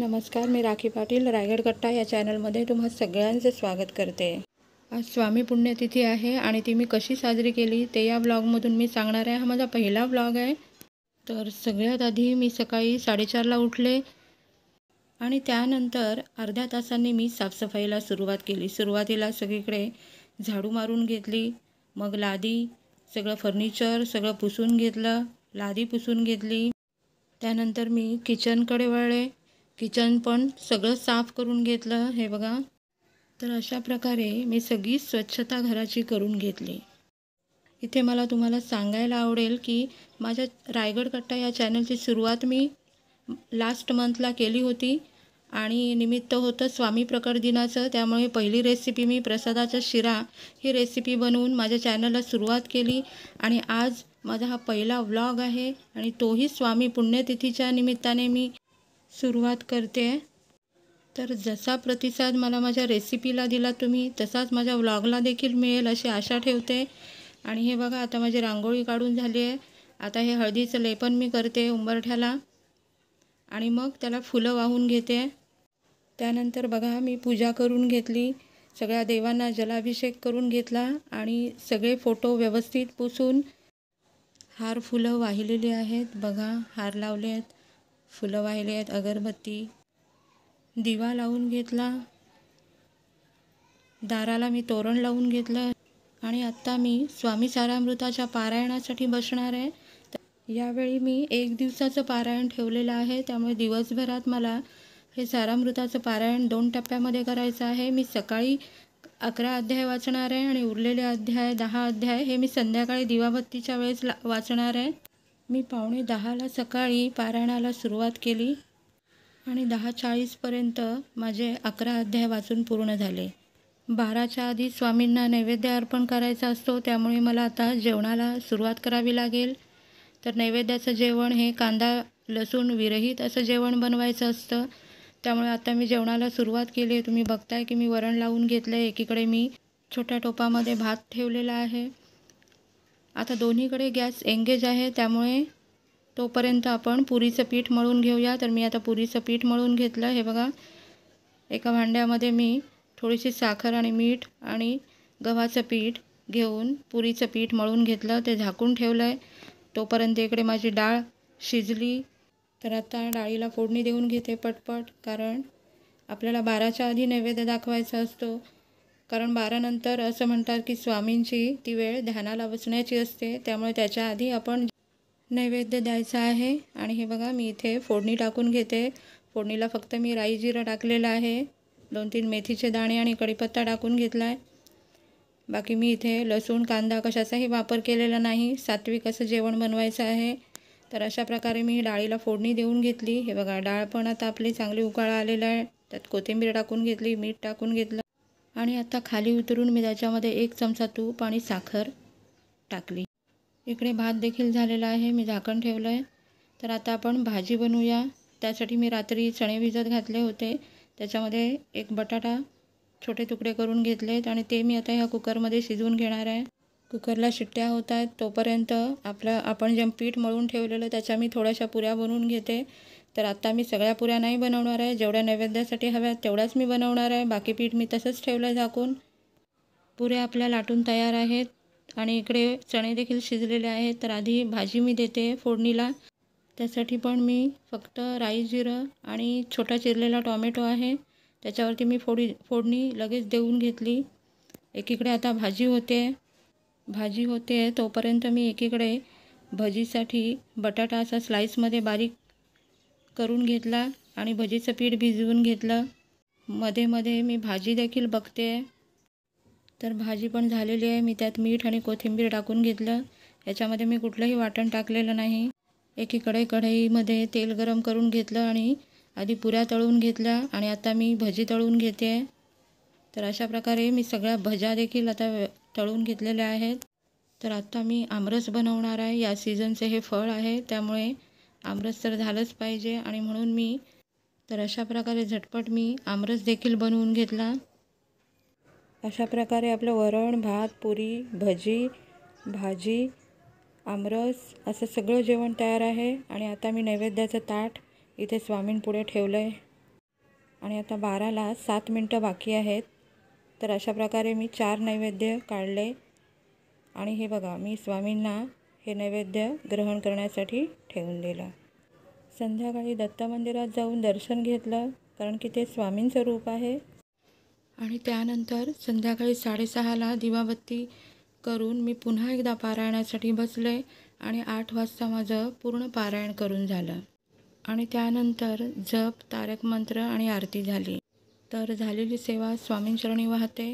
नमस्कार मी राखी पाटील रायगड कट्टा या चॅनलमध्ये तुम्हा सगळ्यांचं स्वागत करते आज स्वामी पुण्यतिथी आहे आणि ती मी कशी साजरी केली ते या ब्लॉगमधून मी सांगणार आहे हा माझा पहिला ब्लॉग आहे तर सगळ्यात आधी मी सकाळी साडेचारला उठले आणि त्यानंतर अर्ध्या तासांनी मी साफसफाईला सुरुवात केली सुरुवातीला सगळीकडे झाडू मारून घेतली मग लादी सगळं फर्निचर सगळं पुसून घेतलं लादी पुसून घेतली त्यानंतर मी किचनकडे वळले किचन पण सगळं साफ करून घेतलं हे बघा तर अशा प्रकारे मी सगळी स्वच्छता घराची करून घेतली इथे मला तुम्हाला सांगायला आवडेल की माझ्या रायगड कट्टा या चॅनलची सुरुवात मी लास्ट मंथला केली होती आणि निमित्त होतं स्वामी प्रकट दिनाचं त्यामुळे पहिली रेसिपी मी प्रसादाचा शिरा ही रेसिपी बनवून माझ्या चॅनलला सुरुवात केली आणि आज माझा हा पहिला व्लॉग आहे आणि तोही स्वामी पुण्यतिथीच्या निमित्ताने मी सुरुवात करते तर जसा प्रतिसाद मला माझ्या रेसिपीला दिला तुम्ही तसाच माझ्या व्लॉगला देखील मिळेल अशी आशा ठेवते आणि हे बघा आता माझी रांगोळी काढून झाली आहे आता हे हळदीचं लेपन मी करते उंबरठ्याला आणि मग त्याला फुलं वाहून घेते त्यानंतर बघा मी पूजा करून घेतली सगळ्या देवांना जलाभिषेक करून घेतला आणि सगळे फोटो व्यवस्थित पुसून हार फुलं वाहिलेली आहेत बघा हार लावले आहेत फुलं वाहिले आहेत अगरबत्ती दिवा लावून घेतला दाराला मी तोरण लावून घेतलं आणि आत्ता मी स्वामी सारामृताच्या पारायणासाठी बसणार आहे यावेळी मी एक दिवसाचं पारायण ठेवलेलं आहे त्यामुळे दिवसभरात मला हे सारामृताचं पारायण दोन टप्प्यामध्ये करायचं आहे मी सकाळी अकरा अध्याय वाचणार आहे आणि उरलेले अध्याय दहा अध्याय हे मी संध्याकाळी दिवाबत्तीच्या वेळेस ला वाचणार आहे मी पावणे दहाला सकाळी पारायणाला सुरुवात केली आणि दहा चाळीसपर्यंत माझे अकरा अध्याय वाचून पूर्ण झाले बाराच्या आधी स्वामींना नैवेद्य अर्पण करायचा असतो त्यामुळे मला आता जेवणाला सुरुवात करावी लागेल तर नैवेद्याचं जेवण हे कांदा लसूण विरहित असं जेवण बनवायचं असतं त्यामुळे आता मी जेवणाला सुरुवात केली आहे तुम्ही बघताय की मी वरण लावून घेतलं आहे एकीकडे मी छोट्या टोपामध्ये भात ठेवलेला आहे आता दोन्हीकडे गॅस एंगेज आहे त्यामुळे तोपर्यंत आपण पुरीचं पीठ मळून घेऊया तर मी आता पुरीचं पीठ मळून घेतलं हे बघा एका भांड्यामध्ये मी थोडीशी साखर आणि मीठ आणि गव्हाचं पीठ घेऊन पुरीचं पीठ मळून घेतलं ते झाकून ठेवलं आहे तोपर्यंत इकडे माझी डाळ शिजली तर आता डाळीला फोडणी देऊन घेते पटपट कारण आपल्याला बाराच्या आधी नैवेद्य दाखवायचा असतो कारण बारानंतर असं म्हणतात की स्वामींची ती वेळ ध्यानाला बसण्याची असते त्यामुळे त्याच्या आधी आपण नैवेद्य द्यायचा आहे आणि हे बघा मी इथे फोडणी टाकून घेते फोडणीला फक्त मी राई जिरा टाकलेला आहे दोन तीन मेथीचे दाणे आणि कढीपत्ता टाकून घेतला आहे बाकी मी इथे लसूण कांदा कशाचाही वापर केलेला नाही सात्विक असं जेवण बनवायचं आहे तर अशा प्रकारे मी डाळीला फोडणी देऊन घेतली हे बघा डाळ पण आता आपली चांगली उकाळा आलेला आहे त्यात कोथिंबीर टाकून घेतली मीठ टाकून घेतलं आणि आता खाली उतरून मी त्याच्यामध्ये एक चमचा तूप आणि साखर टाकली इकडे भात देखील झालेला आहे मी झाकण ठेवलं आहे तर आता आपण भाजी बनवूया त्यासाठी मी रात्री चणे भिजत घातले होते त्याच्यामध्ये एक बटाटा छोटे तुकडे करून आहेत आणि ते मी आता ह्या कुकरमध्ये शिजवून घेणार आहे कुकरला शिट्ट्या होत आहेत तोपर्यंत आपलं आपण जे पीठ मळून ठेवलेलं त्याच्या मी थोड्याशा पुऱ्या बनवून घेते तर आता मी सगळ्या पुऱ्या नाही बनवणार आहे जेवढ्या नैवेद्यासाठी हव्यात तेवढ्याच मी बनवणार आहे बाकी पीठ मी तसंच ठेवलं आहे झाकून पुऱ्या आपल्या लाटून तयार आहेत आणि इकडे चणे देखील शिजलेले आहेत तर आधी भाजी मी देते फोडणीला त्यासाठी पण मी फक्त राई जिरं आणि छोटा चिरलेला टॉमॅटो आहे त्याच्यावरती मी फोडी फोडणी लगेच देऊन घेतली एकीकडे आता भाजी होते भाजी होते तोपर्यंत मी एकीकडे भजीसाठी बटाटा असा स्लाईसमध्ये बारीक करून घेतला आणि भजीचं पीठ भिजवून घेतलं मध्ये मध्ये मी भाजी देखील बघते तर भाजी पण झालेली आहे मी त्यात मीठ आणि कोथिंबीर टाकून घेतलं याच्यामध्ये मी कुठलंही वाटण टाकलेलं नाही एकीकडे कढईमध्ये तेल गरम करून घेतलं आणि आधी पुऱ्या तळून घेतल्या आणि आता मी भजी तळून घेते तर अशा प्रकारे मी सगळ्या भज्या देखील आता तळून घेतलेल्या आहेत तर आत्ता मी आमरस बनवणार आहे या सीझनचे हे फळ आहे त्यामुळे आमरस तर झालंच पाहिजे आणि म्हणून मी तर अशा प्रकारे झटपट मी आमरस देखील बनवून घेतला अशा प्रकारे आपलं वरण भात पुरी भजी भाजी आमरस असं सगळं जेवण तयार आहे आणि आता मी नैवेद्याचं ताट इथे स्वामींपुढे ठेवलं आहे आणि आता बाराला सात मिनटं बाकी आहेत तर अशा प्रकारे मी चार नैवेद्य काढले आणि हे बघा मी स्वामींना हे नैवेद्य ग्रहण करण्यासाठी ठेवून दिलं संध्याकाळी दत्त मंदिरात जाऊन दर्शन घेतलं कारण की ते स्वामींचं रूप आहे आणि त्यानंतर संध्याकाळी साडेसहाला दिवाबत्ती करून मी पुन्हा एकदा पारायणासाठी बसले आणि आठ वाजता माझं पूर्ण पारायण करून झालं आणि त्यानंतर जप तारक मंत्र आणि आरती झाली तर झालेली सेवा स्वामींचरणी वाहते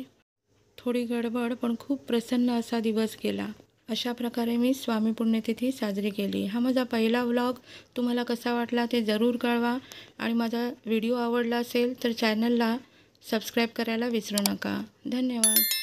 थोडी गडबड पण खूप प्रसन्न असा दिवस गेला अशा प्रकारे मी स्वामी पुण्यतिथी साजरी केली हा माझा पहिला व्लॉग तुम्हाला कसा वाटला ते जरूर कळवा आणि माझा व्हिडिओ आवडला असेल तर चॅनलला सबस्क्राईब करायला विसरू नका धन्यवाद